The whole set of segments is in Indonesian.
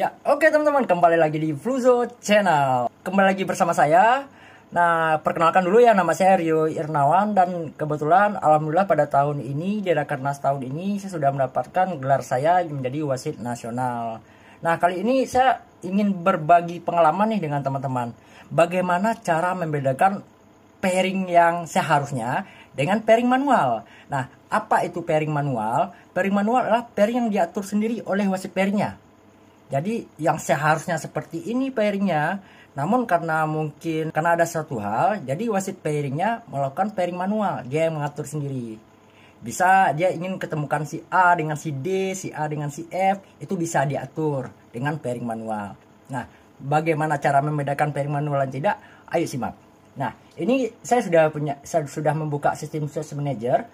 Ya, oke okay, teman-teman, kembali lagi di Fluzo Channel. Kembali lagi bersama saya. Nah, perkenalkan dulu ya nama saya Rio Irnawan dan kebetulan alhamdulillah pada tahun ini di Rakernas tahun ini saya sudah mendapatkan gelar saya menjadi wasit nasional. Nah, kali ini saya ingin berbagi pengalaman nih dengan teman-teman. Bagaimana cara membedakan pairing yang seharusnya dengan pairing manual. Nah, apa itu pairing manual? Pairing manual adalah pairing yang diatur sendiri oleh wasit pairingnya. Jadi yang seharusnya seperti ini pairingnya, namun karena mungkin karena ada satu hal, jadi wasit pairingnya melakukan pairing manual, dia yang mengatur sendiri. Bisa dia ingin ketemukan si A dengan si D, si A dengan si F, itu bisa diatur dengan pairing manual. Nah, bagaimana cara membedakan pairing manual dan tidak? Ayo simak. Nah, ini saya sudah punya saya sudah membuka sistem sales manager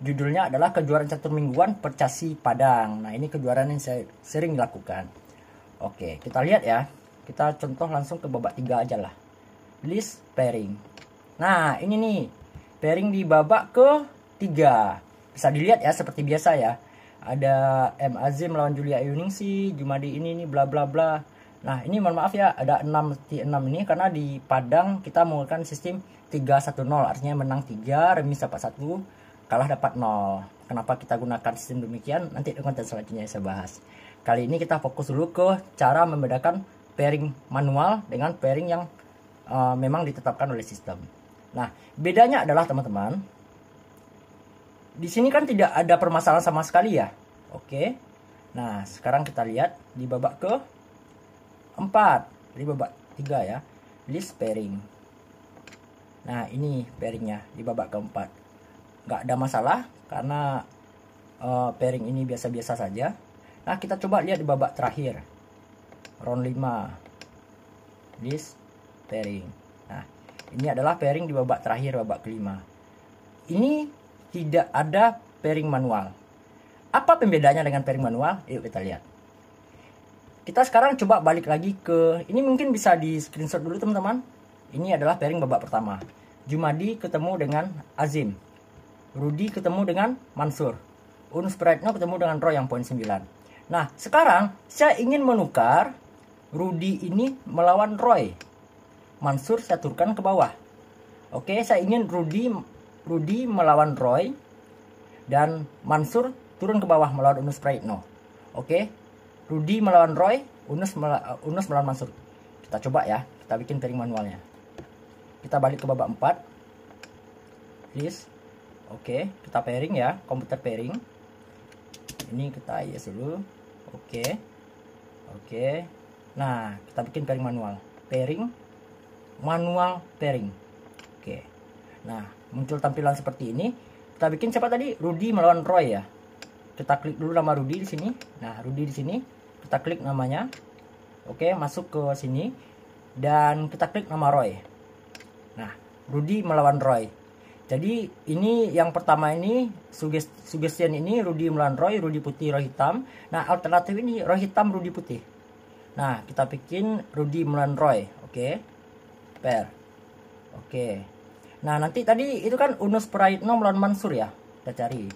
judulnya adalah kejuaraan catur mingguan percasi Padang. Nah, ini kejuaraan yang saya sering lakukan. Oke, kita lihat ya. Kita contoh langsung ke babak 3 aja lah. List pairing. Nah, ini nih. Pairing di babak ke 3. Bisa dilihat ya seperti biasa ya. Ada M Azim lawan Julia Yuningsi, Jumadi ini nih bla bla bla. Nah, ini mohon maaf ya ada 6 di 6 ini karena di Padang kita menggunakan sistem 3-1-0 artinya menang 3, remis dapat 1, kalah dapat 0. Kenapa kita gunakan sistem demikian? Nanti konten selanjutnya saya bahas. Kali ini kita fokus dulu ke cara membedakan pairing manual dengan pairing yang uh, memang ditetapkan oleh sistem. Nah, bedanya adalah teman-teman, di sini kan tidak ada permasalahan sama sekali ya. Oke. Nah, sekarang kita lihat di babak ke 4, di babak 3 ya, list pairing. Nah, ini pairingnya di babak keempat. Nggak ada masalah karena uh, pairing ini biasa-biasa saja. Nah, kita coba lihat di babak terakhir. Round 5. this pairing. Nah, ini adalah pairing di babak terakhir, babak kelima. Ini tidak ada pairing manual. Apa pembedanya dengan pairing manual? Yuk kita lihat. Kita sekarang coba balik lagi ke ini mungkin bisa di screenshot dulu teman-teman. Ini adalah pairing babak pertama. Jumadi ketemu dengan Azim. Rudi ketemu dengan Mansur. Unus ketemu dengan Roy yang poin 9. Nah, sekarang saya ingin menukar Rudy ini melawan Roy. Mansur saya turkan ke bawah. Oke, saya ingin Rudy Rudy melawan Roy dan Mansur turun ke bawah melawan Unus Praitno. Oke. Rudy melawan Roy, Unus mela Unus melawan Mansur. Kita coba ya, kita bikin pairing manualnya. Kita balik ke babak 4. Please. Oke, kita pairing ya, komputer pairing. Ini kita yes dulu oke oke nah kita bikin pairing manual pairing manual pairing oke nah muncul tampilan seperti ini kita bikin siapa tadi Rudy melawan Roy ya kita klik dulu nama Rudy di sini nah Rudy di sini kita klik namanya oke masuk ke sini dan kita klik nama Roy nah Rudy melawan Roy jadi ini yang pertama ini sugestian ini Rudi Mulan Roy, Rudi putih, Roy hitam. Nah alternatif ini Roy hitam, Rudi putih. Nah kita bikin Rudi Mulan Roy, oke? Okay. Per, oke. Okay. Nah nanti tadi itu kan Unus Praitno melawan Mansur ya, kita cari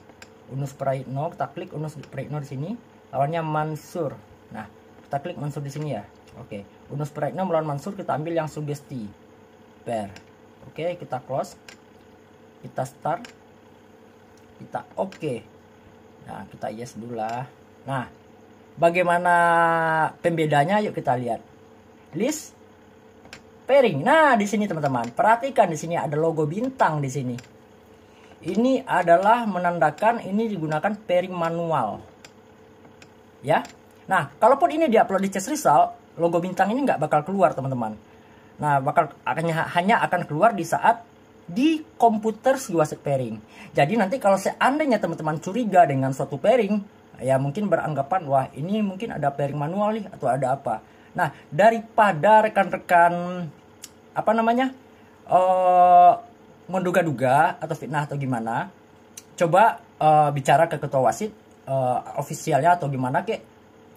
Unus Praitno, kita klik Unus Praitno di sini, lawannya Mansur. Nah kita klik Mansur di sini ya, oke. Okay. Unus Praitno melawan Mansur kita ambil yang sugesti, per, oke okay, kita close kita start kita oke okay. nah kita yes dulu lah nah bagaimana pembedanya yuk kita lihat list pairing nah di sini teman-teman perhatikan di sini ada logo bintang di sini ini adalah menandakan ini digunakan pairing manual ya nah kalaupun ini diupload di chess result logo bintang ini nggak bakal keluar teman-teman nah bakal hanya hanya akan keluar di saat di komputer si wasit pairing. Jadi nanti kalau seandainya teman-teman curiga dengan suatu pairing, ya mungkin beranggapan wah ini mungkin ada pairing manual nih atau ada apa. Nah, daripada rekan-rekan apa namanya? Uh, menduga-duga atau fitnah atau gimana, coba uh, bicara ke ketua wasit uh, ofisialnya atau gimana kek.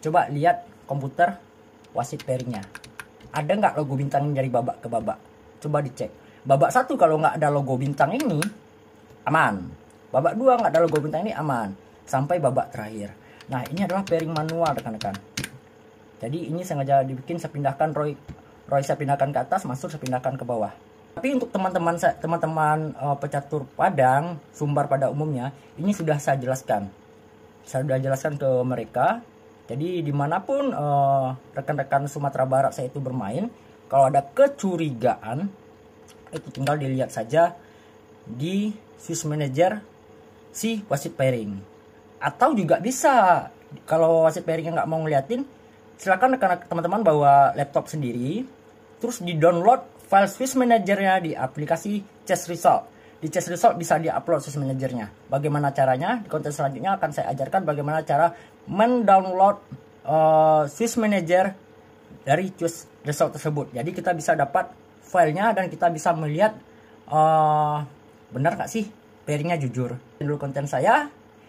Coba lihat komputer wasit pairingnya. Ada nggak logo bintang dari babak ke babak? Coba dicek babak satu kalau nggak ada logo bintang ini aman babak dua nggak ada logo bintang ini aman sampai babak terakhir nah ini adalah pairing manual rekan-rekan jadi ini sengaja dibikin saya pindahkan Roy Roy saya pindahkan ke atas masuk saya pindahkan ke bawah tapi untuk teman-teman teman-teman uh, pecatur Padang Sumbar pada umumnya ini sudah saya jelaskan saya sudah jelaskan ke mereka jadi dimanapun eh, rekan-rekan uh, rekan -rekan Sumatera Barat saya itu bermain kalau ada kecurigaan itu tinggal dilihat saja di Swiss Manager si wasit pairing atau juga bisa kalau wasit pairingnya nggak mau ngeliatin silakan karena teman-teman bawa laptop sendiri terus di download file Swiss Managernya di aplikasi Chess Result di Chess Result bisa di upload Swiss Managernya. Bagaimana caranya? Di konten selanjutnya akan saya ajarkan bagaimana cara mendownload uh, Swiss Manager dari Chess Result tersebut. Jadi kita bisa dapat filenya dan kita bisa melihat uh, benar gak sih pairingnya jujur. Dulu konten saya.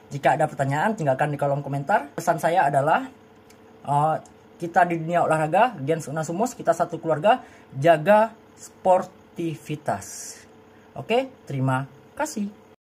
Jika ada pertanyaan tinggalkan di kolom komentar. Pesan saya adalah uh, kita di dunia olahraga Gens Unasumus kita satu keluarga jaga sportivitas. Oke, terima kasih.